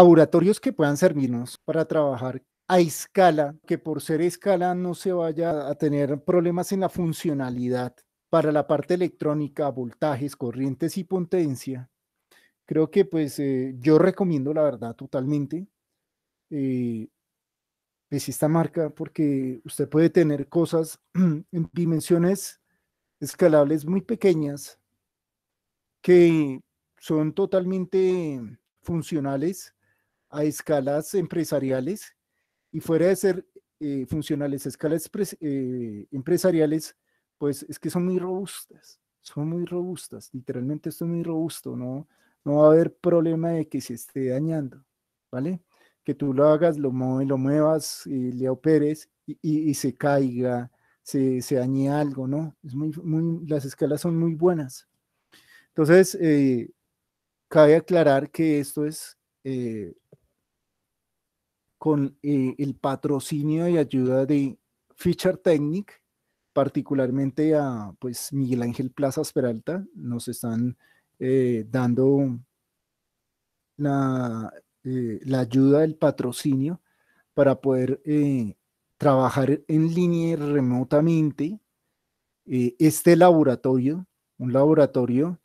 laboratorios que puedan servirnos para trabajar a escala, que por ser escala no se vaya a tener problemas en la funcionalidad para la parte electrónica, voltajes, corrientes y potencia. Creo que pues eh, yo recomiendo la verdad totalmente eh, pues esta marca porque usted puede tener cosas en dimensiones escalables muy pequeñas que son totalmente funcionales a escalas empresariales y fuera de ser eh, funcionales escalas eh, empresariales, pues es que son muy robustas, son muy robustas, literalmente esto es muy robusto, no, no va a haber problema de que se esté dañando, ¿vale? Que tú lo hagas, lo, lo muevas, y eh, le operes y, se caiga, se, dañe algo, ¿no? Es muy, muy, las escalas son muy buenas. Entonces, cabe aclarar que esto es con eh, el patrocinio y ayuda de Feature Technic, particularmente a pues, Miguel Ángel Plaza Peralta, nos están eh, dando la, eh, ayuda, del patrocinio para poder trabajar en línea remotamente este laboratorio, un laboratorio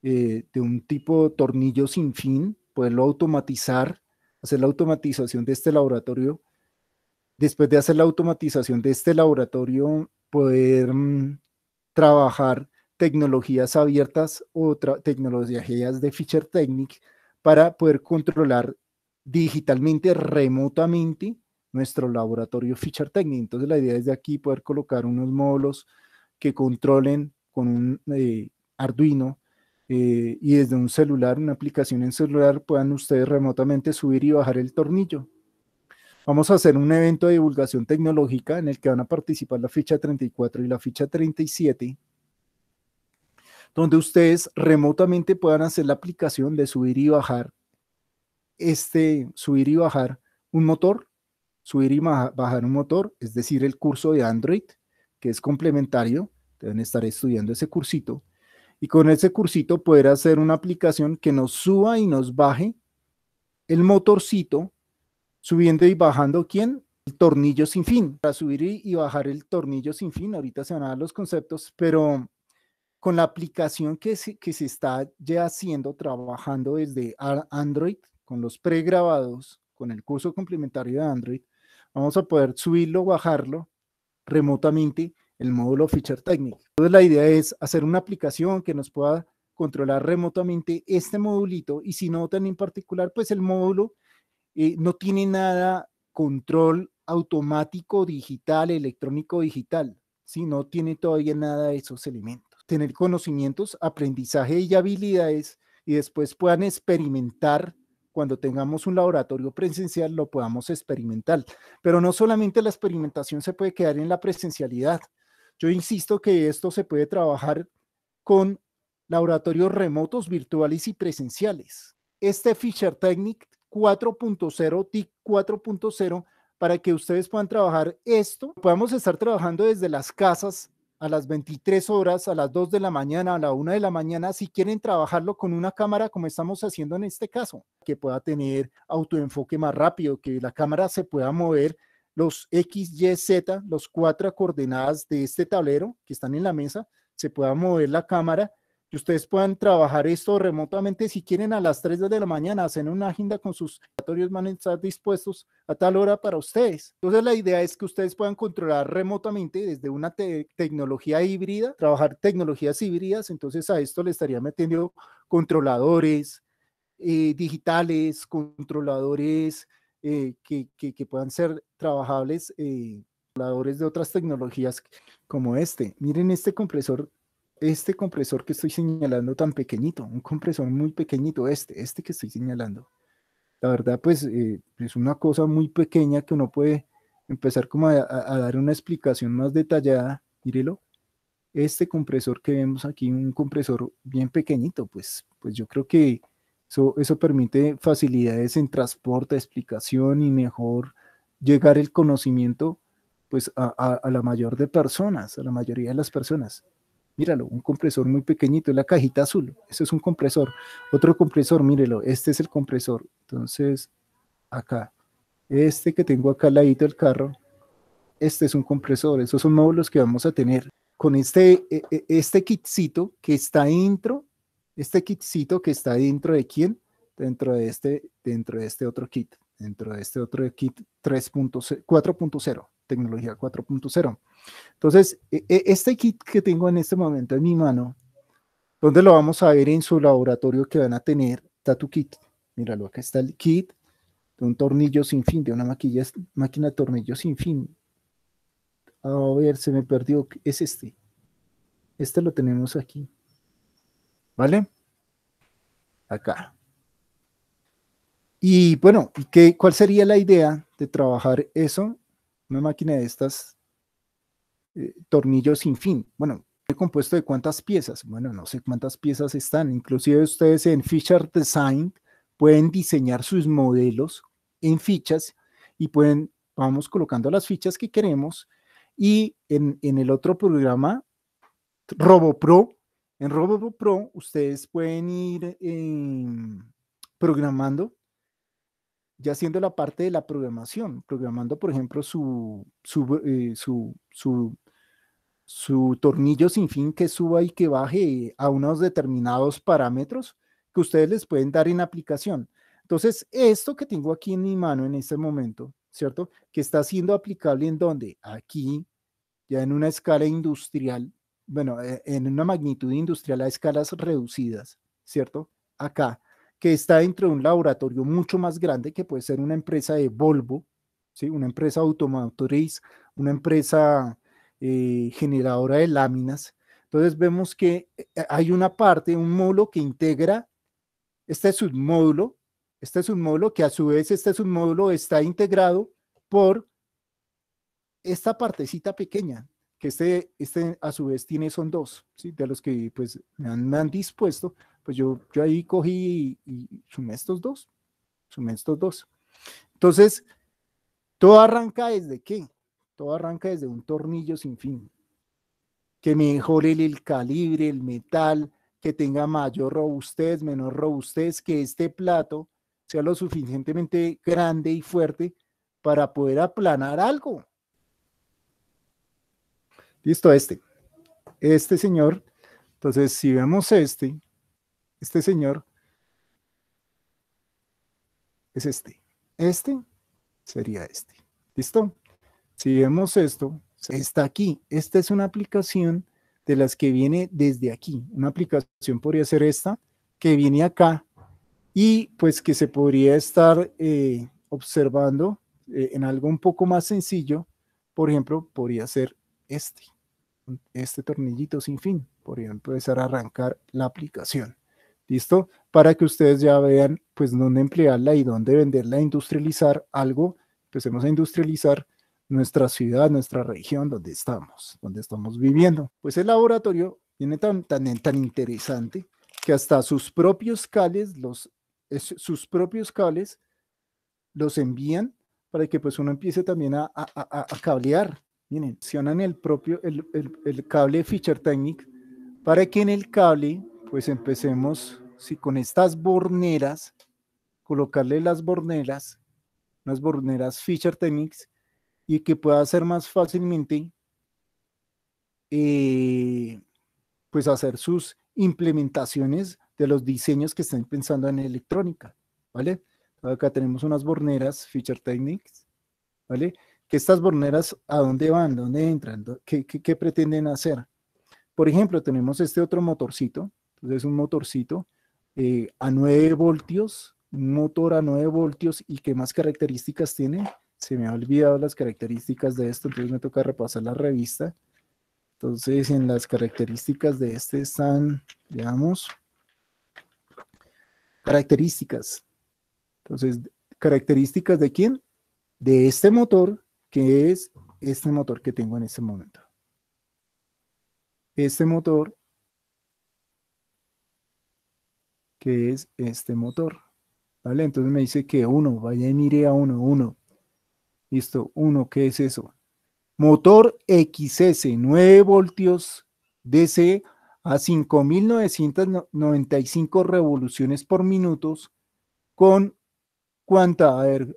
de un tipo tornillo sin fin, poderlo automatizar hacer la automatización de este laboratorio. Después de hacer la automatización de este laboratorio, poder mm, trabajar tecnologías abiertas o tecnologías de Feature Technic para poder controlar digitalmente, remotamente, nuestro laboratorio Feature Technic. Entonces la idea es de aquí poder colocar unos módulos que controlen con un eh, Arduino eh, y desde un celular, una aplicación en celular, puedan ustedes remotamente subir y bajar el tornillo. Vamos a hacer un evento de divulgación tecnológica en el que van a participar la ficha 34 y la ficha 37, donde ustedes remotamente puedan hacer la aplicación de subir y bajar este, subir y bajar un motor, subir y bajar un motor, es decir, el curso de Android, que es complementario, deben estar estudiando ese cursito y con ese cursito poder hacer una aplicación que nos suba y nos baje el motorcito, subiendo y bajando, ¿quién? El tornillo sin fin. Para subir y bajar el tornillo sin fin, ahorita se van a dar los conceptos, pero con la aplicación que se, que se está ya haciendo, trabajando desde Android, con los pregrabados, con el curso complementario de Android, vamos a poder subirlo, bajarlo remotamente el módulo Feature Technique. Entonces la idea es hacer una aplicación que nos pueda controlar remotamente este modulito y si no tan en particular, pues el módulo eh, no tiene nada control automático digital, electrónico digital, si no tiene todavía nada de esos elementos. Tener conocimientos, aprendizaje y habilidades y después puedan experimentar cuando tengamos un laboratorio presencial lo podamos experimentar. Pero no solamente la experimentación se puede quedar en la presencialidad, yo insisto que esto se puede trabajar con laboratorios remotos, virtuales y presenciales. Este Fisher Technic 4.0, TIC 4.0, para que ustedes puedan trabajar esto. Podemos estar trabajando desde las casas a las 23 horas, a las 2 de la mañana, a la 1 de la mañana, si quieren trabajarlo con una cámara como estamos haciendo en este caso, que pueda tener autoenfoque más rápido, que la cámara se pueda mover los X, Y, Z, los cuatro coordenadas de este tablero que están en la mesa, se pueda mover la cámara y ustedes puedan trabajar esto remotamente. Si quieren a las 3 de la mañana, hacen una agenda con sus laboratorios, van a estar dispuestos a tal hora para ustedes. Entonces la idea es que ustedes puedan controlar remotamente desde una tecnología híbrida, trabajar tecnologías híbridas, entonces a esto le estaría metiendo controladores eh, digitales, controladores eh, que, puedan ser trabajables eh, de otras tecnologías como este. Miren este compresor, este compresor que estoy señalando tan pequeñito, un compresor muy pequeñito, este, este que estoy señalando. La verdad, pues eh, es una cosa muy pequeña que uno puede empezar como a, dar una explicación más detallada. Mírelo, este compresor que vemos aquí, un compresor bien pequeñito, pues, pues yo creo que eso, permite facilidades en transporte, explicación y mejor llegar el conocimiento pues a, la mayor de personas, a la mayoría de las personas. Míralo, un compresor muy pequeñito, la cajita azul, eso es un compresor. Otro compresor, mírelo, este es el compresor. Entonces, acá, este que tengo acá al ladito del carro, este es un compresor, esos son módulos que vamos a tener. Con este, e, e, este kitcito que está intro, este kitcito que está dentro de quién? Dentro de este, dentro de este otro kit, dentro de este otro kit 4.0, tecnología 4.0. Entonces, e, e, este kit que tengo en este momento en mi mano, dónde lo vamos a ver en su laboratorio que van a tener, está tu kit. Míralo, acá está el kit de un tornillo sin fin, de una maquilla, máquina de tornillo sin fin. A ver, se me perdió. Es este. Este lo tenemos aquí. ¿Vale? Acá. Y bueno, ¿qué, ¿cuál sería la idea de trabajar eso? Una máquina de estas, eh, tornillos sin fin. Bueno, compuesto de cuántas piezas? Bueno, no sé cuántas piezas están. Inclusive ustedes en Feature Design pueden diseñar sus modelos en fichas y pueden, vamos colocando las fichas que queremos. Y en, en el otro programa, RoboPro, en RoboPro ustedes pueden ir em, programando, ya haciendo la parte de la programación, programando, por ejemplo, eh, su, su, su tornillo sin fin que suba y que baje a unos determinados parámetros que ustedes les pueden dar en aplicación. Entonces, esto que tengo aquí en mi mano en este momento, ¿cierto? Que está siendo aplicable en donde? Aquí, ya en una escala industrial, bueno, eh, en una magnitud industrial a escalas reducidas, ¿cierto? Acá, que está dentro de un laboratorio mucho más grande que puede ser una empresa de Volvo, ¿sí? Una empresa automotriz, una empresa eh, generadora de láminas. Entonces vemos que eh, hay una parte, un módulo que integra este es submódulo, este es un módulo que a su vez este submódulo está integrado por esta partecita pequeña, que este, este a su vez tiene, son dos, ¿sí? de los que pues me han, dispuesto, pues yo, yo ahí cogí y, sumé estos dos, sumé estos dos. Entonces, todo arranca desde qué? Todo arranca desde un tornillo sin fin, que mejore el, el calibre, el metal, que tenga mayor robustez, menor robustez, que este plato sea lo suficientemente grande y fuerte para poder aplanar algo, Listo, este. Este señor, entonces si vemos este, este señor es este. Este sería este. ¿Listo? Si vemos esto, está aquí. Esta es una aplicación de las que viene desde aquí. Una aplicación podría ser esta, que viene acá y pues que se podría estar eh, observando eh, en algo un poco más sencillo. Por ejemplo, podría ser este este tornillito sin fin. Podrían empezar a arrancar la aplicación. ¿Listo? Para que ustedes ya vean pues dónde emplearla y dónde venderla, industrializar algo. Empecemos a industrializar nuestra ciudad, nuestra región, donde estamos, donde estamos viviendo. Pues el laboratorio tiene tan, tan interesante que hasta sus propios cables los, sus propios cables los envían para que pues uno empiece también a cablear Miren, el propio, el, el, cable Feature Technic para que en el cable, pues empecemos si con estas borneras, colocarle las borneras, unas borneras Feature Technics y que pueda hacer más fácilmente eh, pues hacer sus implementaciones de los diseños que estén pensando en electrónica, ¿vale? Acá tenemos unas borneras Feature Technics, ¿vale? estas borneras, ¿a dónde van? ¿Dónde entran? ¿Qué, pretenden hacer? Por ejemplo, tenemos este otro motorcito, entonces un motorcito eh, a 9 voltios, un motor a 9 voltios y qué más características tiene. Se me ha olvidado las características de esto, entonces me toca repasar la revista. Entonces, en las características de este están, digamos, características. Entonces, características de quién? De este motor que es este motor que tengo en este momento. Este motor, que es este motor, ¿vale? Entonces me dice que uno. vaya y mire a uno. Uno. Listo, Uno. ¿qué es eso? Motor XS, 9 voltios DC a 5.995 revoluciones por minutos con cuánta, a ver,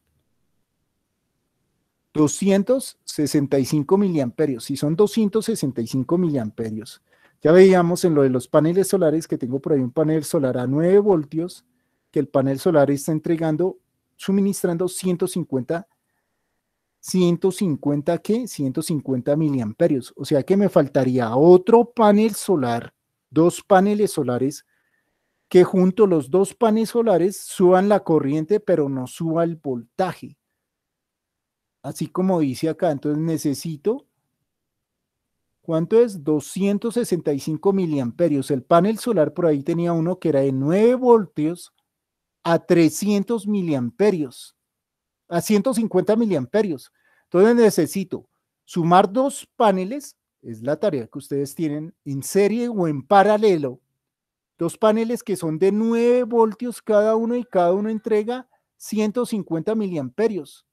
265 miliamperios. Si son 265 miliamperios, ya veíamos en lo de los paneles solares que tengo por ahí un panel solar a 9 voltios, que el panel solar está entregando, suministrando 150, 150 ¿qué? 150 miliamperios. O sea que me faltaría otro panel solar, dos paneles solares, que junto los dos paneles solares suban la corriente, pero no suba el voltaje así como dice acá, entonces necesito, ¿cuánto es? 265 miliamperios. El panel solar por ahí tenía uno que era de 9 voltios a 300 miliamperios, a 150 miliamperios. Entonces necesito sumar dos paneles, es la tarea que ustedes tienen en serie o en paralelo, dos paneles que son de 9 voltios cada uno y cada uno entrega 150 miliamperios.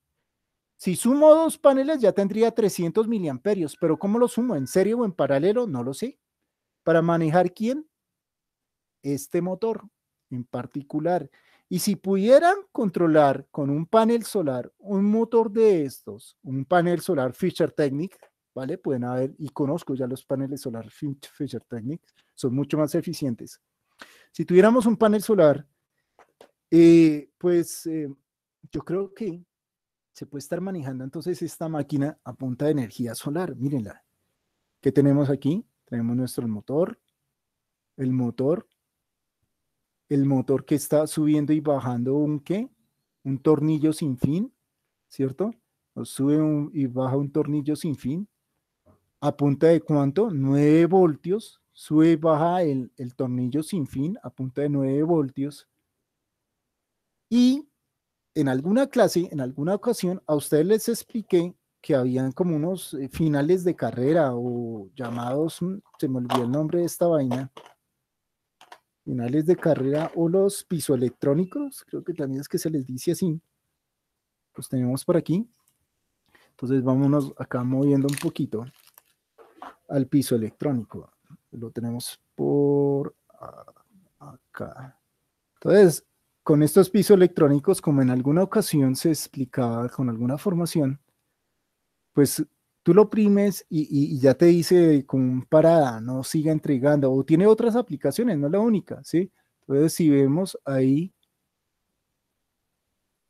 Si sumo dos paneles ya tendría 300 miliamperios, pero ¿cómo lo sumo? ¿En serio o en paralelo? No lo sé. ¿Para manejar quién? Este motor en particular. Y si pudieran controlar con un panel solar, un motor de estos, un panel solar Fisher Technic, ¿vale? Pueden haber, y conozco ya los paneles solar Fisher Technic, son mucho más eficientes. Si tuviéramos un panel solar, eh, pues eh, yo creo que se puede estar manejando entonces esta máquina a punta de energía solar. Mírenla. ¿Qué tenemos aquí? Tenemos nuestro motor, el motor, el motor que está subiendo y bajando un qué? Un tornillo sin fin, ¿cierto? sube y baja un tornillo sin fin. ¿A punta de cuánto? 9 voltios. Sube y baja el, el tornillo sin fin a punta de 9 voltios. Y en alguna clase, en alguna ocasión, a ustedes les expliqué que habían como unos eh, finales de carrera o llamados, mm, se me olvidó el nombre de esta vaina, finales de carrera o los electrónicos creo que también es que se les dice así. Los tenemos por aquí. Entonces vámonos acá moviendo un poquito al piso electrónico. Lo tenemos por acá. Entonces, con estos pisos electrónicos, como en alguna ocasión se explicaba con alguna formación, pues tú lo primes y, ya te dice con parada, no siga entregando, o tiene otras aplicaciones, no la única, ¿sí? Entonces, si vemos ahí,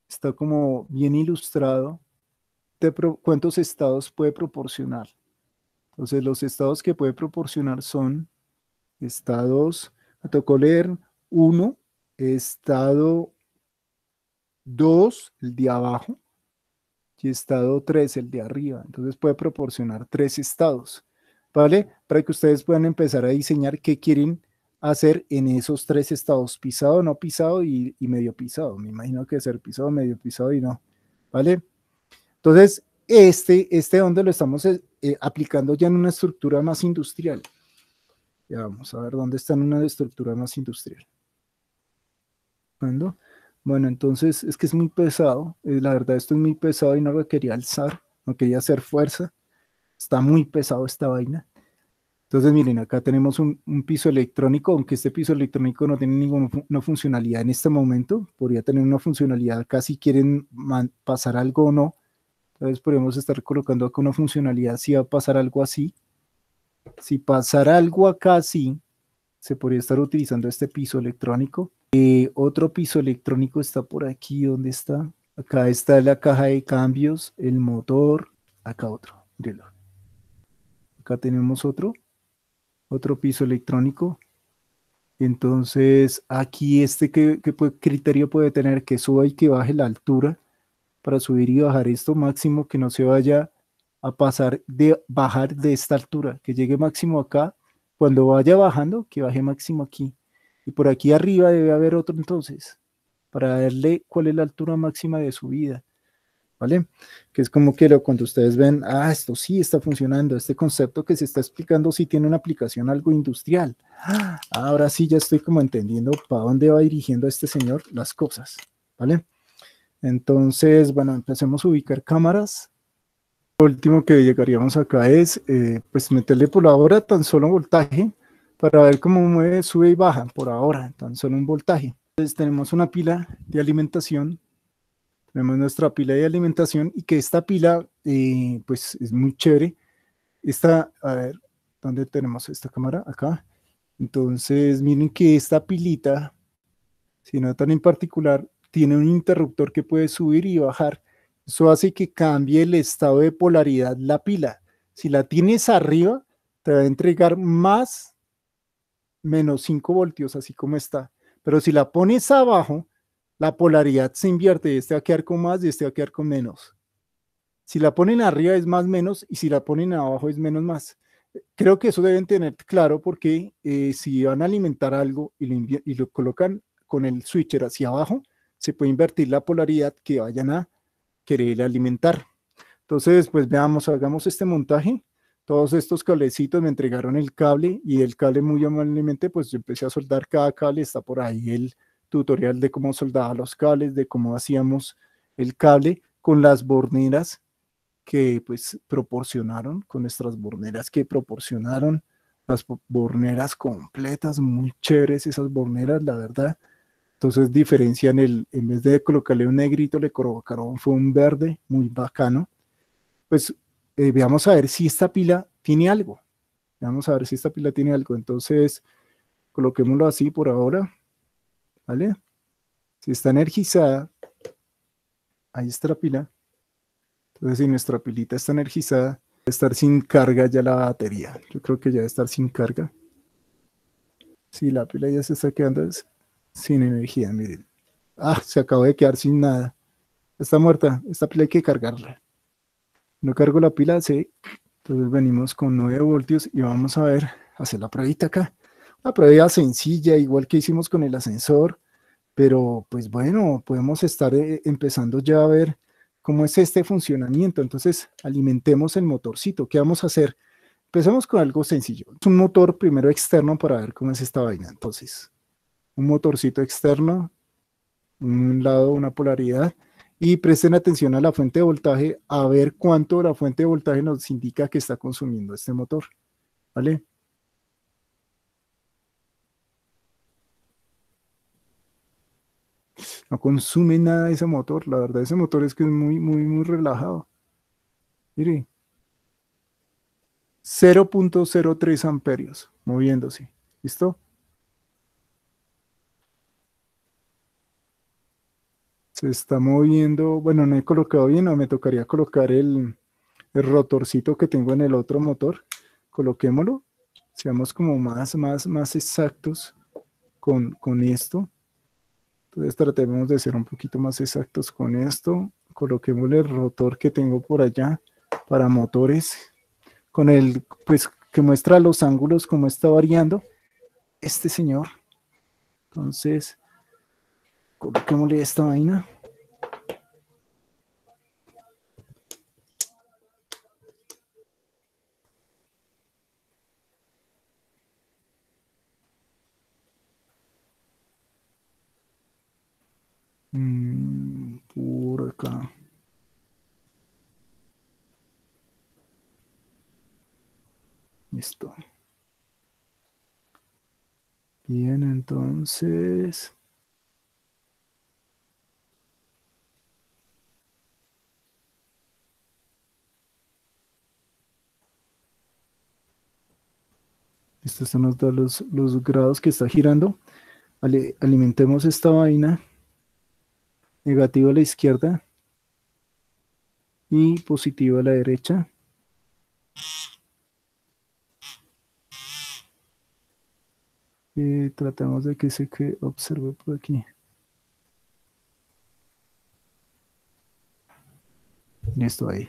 está como bien ilustrado cuántos estados puede proporcionar. Entonces, los estados que puede proporcionar son estados, me tocó leer uno, estado 2, el de abajo, y estado 3, el de arriba. Entonces puede proporcionar tres estados, ¿vale? Para que ustedes puedan empezar a diseñar qué quieren hacer en esos tres estados, pisado, no pisado y, medio pisado. Me imagino que ser pisado, medio pisado y no, ¿vale? Entonces, este, este donde lo estamos eh, eh, aplicando ya en una estructura más industrial. Ya vamos a ver dónde está en una estructura más industrial. Bueno, entonces es que es muy pesado, eh, la verdad esto es muy pesado y no lo quería alzar, no quería hacer fuerza, está muy pesado esta vaina. Entonces miren, acá tenemos un, piso electrónico, aunque este piso electrónico no tiene ninguna funcionalidad en este momento, podría tener una funcionalidad acá si quieren pasar algo o no, entonces podríamos estar colocando acá una funcionalidad si va a pasar algo así. Si pasara algo acá sí, se podría estar utilizando este piso electrónico otro piso electrónico está por aquí, ¿dónde está? Acá está la caja de cambios, el motor, acá otro, Acá tenemos otro, otro piso electrónico. Entonces, aquí este que, criterio puede tener que suba y que baje la altura para subir y bajar esto máximo, que no se vaya a pasar de bajar de esta altura, que llegue máximo acá. Cuando vaya bajando, que baje máximo aquí. Y por aquí arriba debe haber otro entonces, para verle cuál es la altura máxima de su vida, ¿Vale? Que es como que cuando ustedes ven, ah, esto sí está funcionando, este concepto que se está explicando sí tiene una aplicación algo industrial. Ah, ahora sí ya estoy como entendiendo para dónde va dirigiendo este señor las cosas, ¿vale? Entonces, bueno, empecemos a ubicar cámaras. Lo último que llegaríamos acá es, eh, pues meterle por ahora tan solo voltaje, para ver cómo mueve, sube y baja por ahora, entonces solo un voltaje. Entonces tenemos una pila de alimentación, tenemos nuestra pila de alimentación y que esta pila, eh, pues es muy chévere. Esta, a ver, ¿dónde tenemos esta cámara? Acá. Entonces miren que esta pilita, si no tan en particular, tiene un interruptor que puede subir y bajar. Eso hace que cambie el estado de polaridad la pila. Si la tienes arriba, te va a entregar más menos 5 voltios, así como está. Pero si la pones abajo, la polaridad se invierte, este va a quedar con más y este va a quedar con menos. Si la ponen arriba es más menos y si la ponen abajo es menos más. Creo que eso deben tener claro porque eh, si van a alimentar algo y lo, y lo colocan con el switcher hacia abajo, se puede invertir la polaridad que vayan a querer alimentar. Entonces, pues veamos, hagamos este montaje todos estos cablecitos, me entregaron el cable y el cable muy amablemente, pues yo empecé a soldar cada cable, está por ahí el tutorial de cómo soldaba los cables, de cómo hacíamos el cable con las borneras que pues proporcionaron, con nuestras borneras que proporcionaron, las borneras completas, muy chéveres esas borneras, la verdad. Entonces diferencian el, en vez de colocarle un negrito, le colocaron fue un verde, muy bacano. Pues eh, veamos a ver si esta pila tiene algo. Vamos a ver si esta pila tiene algo. Entonces, coloquémoslo así por ahora. ¿Vale? Si está energizada, ahí está la pila. Entonces, si nuestra pilita está energizada, debe estar sin carga ya la batería. Yo creo que ya debe estar sin carga. Si la pila ya se está quedando sin energía, miren. Ah, se acabó de quedar sin nada. Está muerta. Esta pila hay que cargarla no cargo la pila, sí. Entonces venimos con 9 voltios y vamos a ver, hacer la pruebita acá. Una prueba sencilla, igual que hicimos con el ascensor, pero pues bueno, podemos estar eh, empezando ya a ver cómo es este funcionamiento. Entonces alimentemos el motorcito. ¿Qué vamos a hacer? Empecemos con algo sencillo. Es un motor primero externo para ver cómo es esta vaina. Entonces, un motorcito externo, un lado, una polaridad, y presten atención a la fuente de voltaje a ver cuánto la fuente de voltaje nos indica que está consumiendo este motor. ¿Vale? No consume nada ese motor, la verdad ese motor es que es muy, muy, muy relajado. Mire, 0.03 amperios moviéndose. ¿Listo? Se está moviendo, bueno, no he colocado bien, me tocaría colocar el, rotorcito que tengo en el otro motor. Coloquémoslo, seamos como más, más, más exactos con, con esto. Entonces tratemos de ser un poquito más exactos con esto. Coloquémosle el rotor que tengo por allá para motores. Con el, pues, que muestra los ángulos, como está variando este señor. Entonces, ¿Cómo Coloquémosle esta vaina. Mm, por acá. Listo. Bien, entonces... esto nos da los, grados que está girando. alimentemos esta vaina. Negativo a la izquierda. Y positivo a la derecha. Tratemos tratamos de que se que observe por aquí. Listo ahí.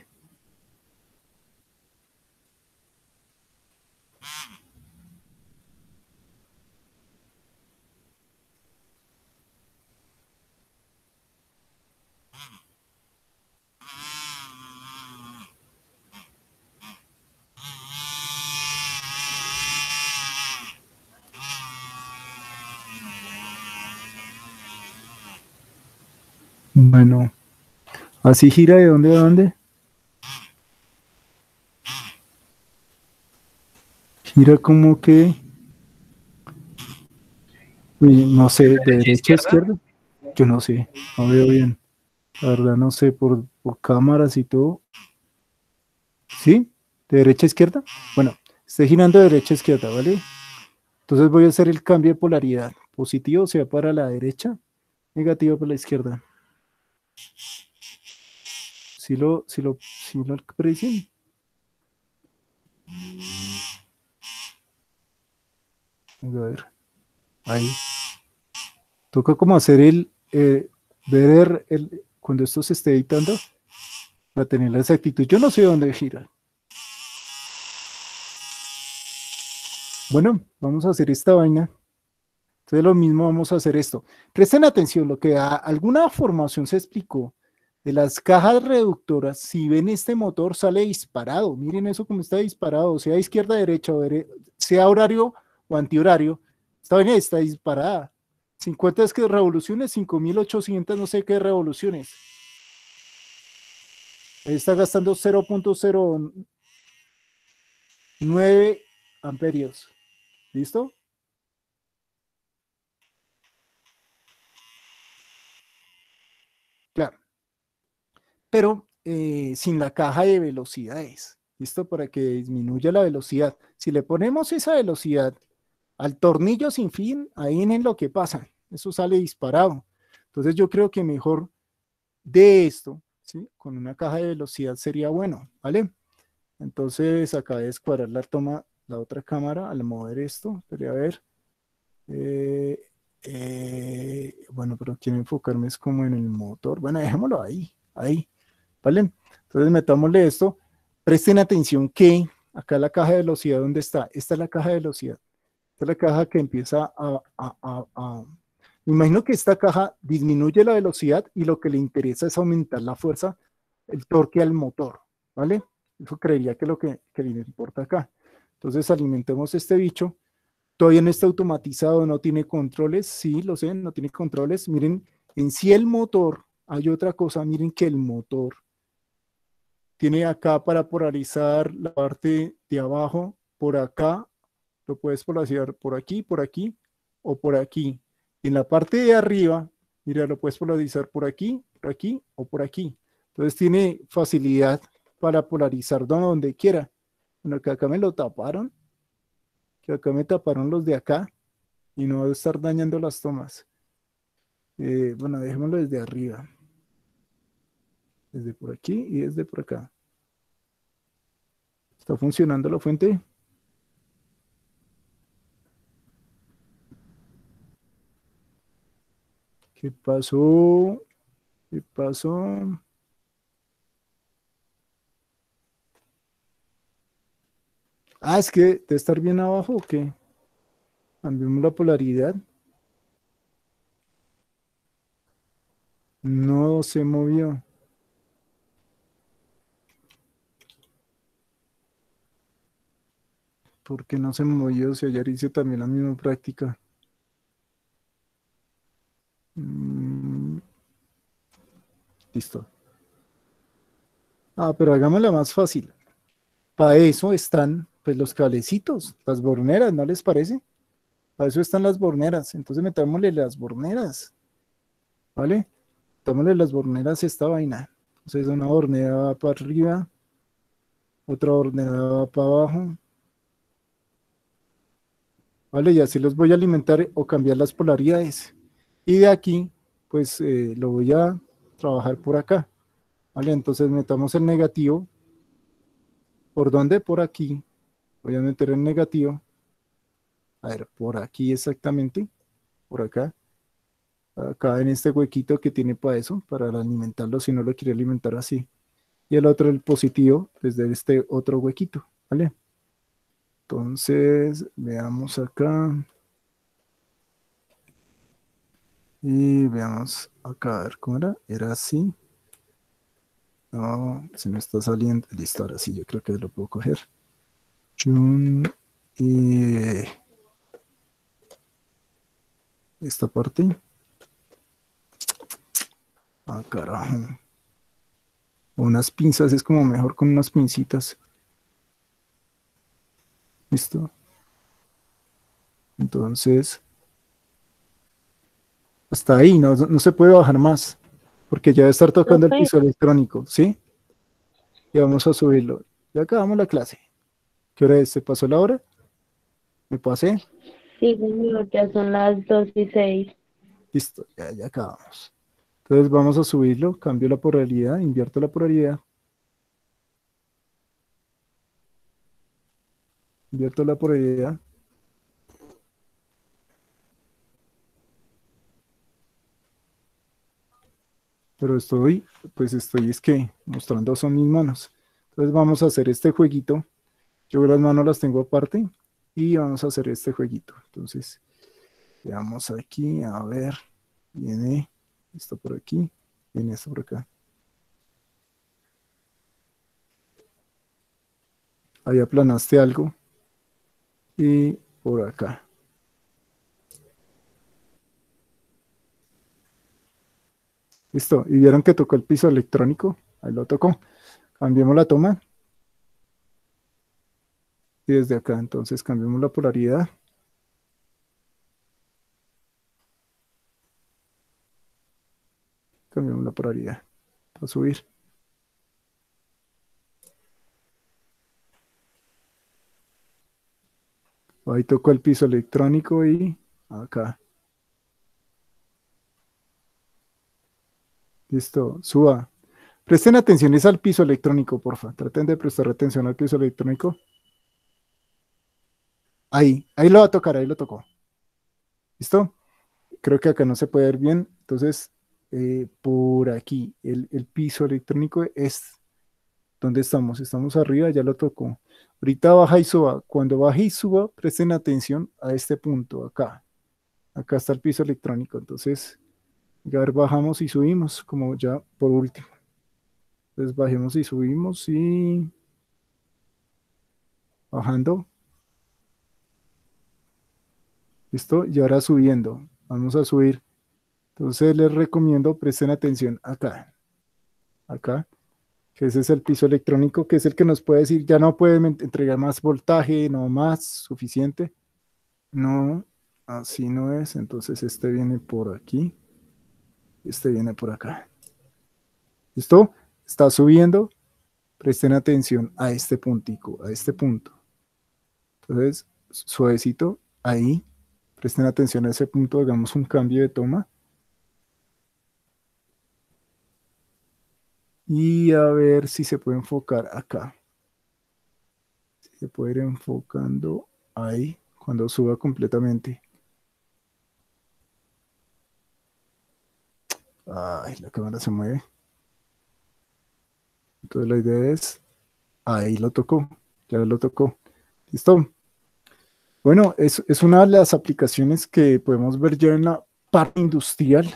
Así gira de dónde a dónde. Gira como que. No sé, de derecha a izquierda. Yo no sé, no veo bien. La verdad, no sé, por, cámaras y todo. ¿Sí? ¿De derecha a izquierda? Bueno, estoy girando de derecha a izquierda, ¿vale? Entonces voy a hacer el cambio de polaridad. Positivo se va para la derecha, negativo para la izquierda. Si lo, si a ver. Ahí. Toca como hacer el, eh, ver el, cuando esto se esté editando, para tener la exactitud. Yo no sé dónde gira. Bueno, vamos a hacer esta vaina. Entonces lo mismo vamos a hacer esto. Presten atención, lo que a alguna formación se explicó de las cajas reductoras, si ven este motor, sale disparado. Miren eso como está disparado, sea izquierda, derecha, sea horario o antihorario. Está bien, está disparada. 50 es que revoluciones, 5800 no sé qué revoluciones. Está gastando 0.09 amperios. ¿Listo? pero eh, sin la caja de velocidades. ¿Listo? Para que disminuya la velocidad. Si le ponemos esa velocidad al tornillo sin fin, ahí en lo que pasa. Eso sale disparado. Entonces yo creo que mejor de esto, ¿sí? con una caja de velocidad sería bueno, ¿vale? Entonces acabé de escuadrar la toma, la otra cámara, al mover esto, a ver. Eh, eh, bueno, pero quiero enfocarme es como en el motor. Bueno, dejémoslo ahí, ahí. ¿vale? Entonces metámosle esto. Presten atención que acá la caja de velocidad, ¿dónde está? Esta es la caja de velocidad. Esta es la caja que empieza a, a, Imagino que esta caja disminuye la velocidad y lo que le interesa es aumentar la fuerza, el torque al motor, ¿vale? Eso creería que es lo que, que le importa acá. Entonces alimentemos este bicho. Todavía no está automatizado, no tiene controles. Sí, lo sé, no tiene controles. Miren, en sí el motor, hay otra cosa, miren que el motor tiene acá para polarizar la parte de abajo, por acá, lo puedes polarizar por aquí, por aquí o por aquí. En la parte de arriba, mira, lo puedes polarizar por aquí, por aquí o por aquí. Entonces tiene facilidad para polarizar donde quiera. Bueno, que acá me lo taparon, que acá me taparon los de acá y no va a estar dañando las tomas. Eh, bueno, dejémoslo desde arriba desde por aquí y desde por acá. ¿Está funcionando la fuente? ¿Qué pasó? ¿Qué pasó? Ah, es que de estar bien abajo o qué? Cambiamos la polaridad. No se movió. porque no se movido si ayer hice también la misma práctica? Mm. Listo. Ah, pero hagámosla más fácil. Para eso están pues los calecitos, las borneras, ¿no les parece? Para eso están las borneras. Entonces metámosle las borneras. ¿Vale? Metámosle las borneras a esta vaina. Entonces una bornera va para arriba, otra bornera va para abajo, ¿vale? Y así los voy a alimentar o cambiar las polaridades. Y de aquí, pues eh, lo voy a trabajar por acá, ¿vale? Entonces metamos el negativo. ¿Por dónde? Por aquí. Voy a meter el negativo. A ver, por aquí exactamente, por acá. Acá en este huequito que tiene para eso, para alimentarlo, si no lo quiere alimentar así. Y el otro, el positivo, desde este otro huequito, ¿vale? Entonces, veamos acá. Y veamos acá, a ver cómo era. Era así. No, se me está saliendo. Listo, ahora sí, yo creo que lo puedo coger. Y esta parte. Ah, carajo. Unas pinzas, es como mejor con unas pincitas. Listo. Entonces, hasta ahí, no, se puede bajar más, porque ya debe estar tocando el piso electrónico, ¿sí? Y vamos a subirlo. Ya acabamos la clase. ¿Qué hora es? ¿Se pasó la hora? ¿Me pasé? Sí, ya son las 2 y 6. Listo, ya, ya acabamos. Entonces vamos a subirlo, cambio la polaridad, invierto la polaridad, Yo la Pero estoy, pues estoy es que mostrando son mis manos. Entonces vamos a hacer este jueguito. Yo las manos las tengo aparte y vamos a hacer este jueguito. Entonces, veamos aquí, a ver, viene esto por aquí, viene esto por acá. Ahí aplanaste algo y por acá. Listo. ¿Y vieron que tocó el piso electrónico? Ahí lo tocó. Cambiemos la toma. Y desde acá entonces cambiamos la polaridad. Cambiamos la polaridad. Para subir. Ahí tocó el piso electrónico y acá. Listo, suba. Presten atención es al piso electrónico, porfa. Traten de prestar atención al piso electrónico. Ahí, ahí lo va a tocar, ahí lo tocó. ¿Listo? Creo que acá no se puede ver bien. Entonces, eh, por aquí, el, el piso electrónico es donde estamos. Estamos arriba, ya lo tocó. Ahorita baja y suba. Cuando baje y suba, presten atención a este punto, acá. Acá está el piso electrónico. Entonces, ya bajamos y subimos, como ya por último. Entonces, bajemos y subimos y... Bajando. ¿Listo? Y ahora subiendo. Vamos a subir. Entonces, les recomiendo presten atención acá. Acá que ese es el piso electrónico, que es el que nos puede decir, ya no pueden entregar más voltaje, no más, suficiente. No, así no es. Entonces este viene por aquí, este viene por acá. ¿Listo? Está subiendo. Presten atención a este puntico, a este punto. Entonces, suavecito, ahí. Presten atención a ese punto, hagamos un cambio de toma. Y a ver si se puede enfocar acá. se puede ir enfocando ahí cuando suba completamente. Ay, la cámara se mueve. Entonces la idea es, ahí lo tocó, ya lo tocó. ¿Listo? Bueno, es, es una de las aplicaciones que podemos ver ya en la parte industrial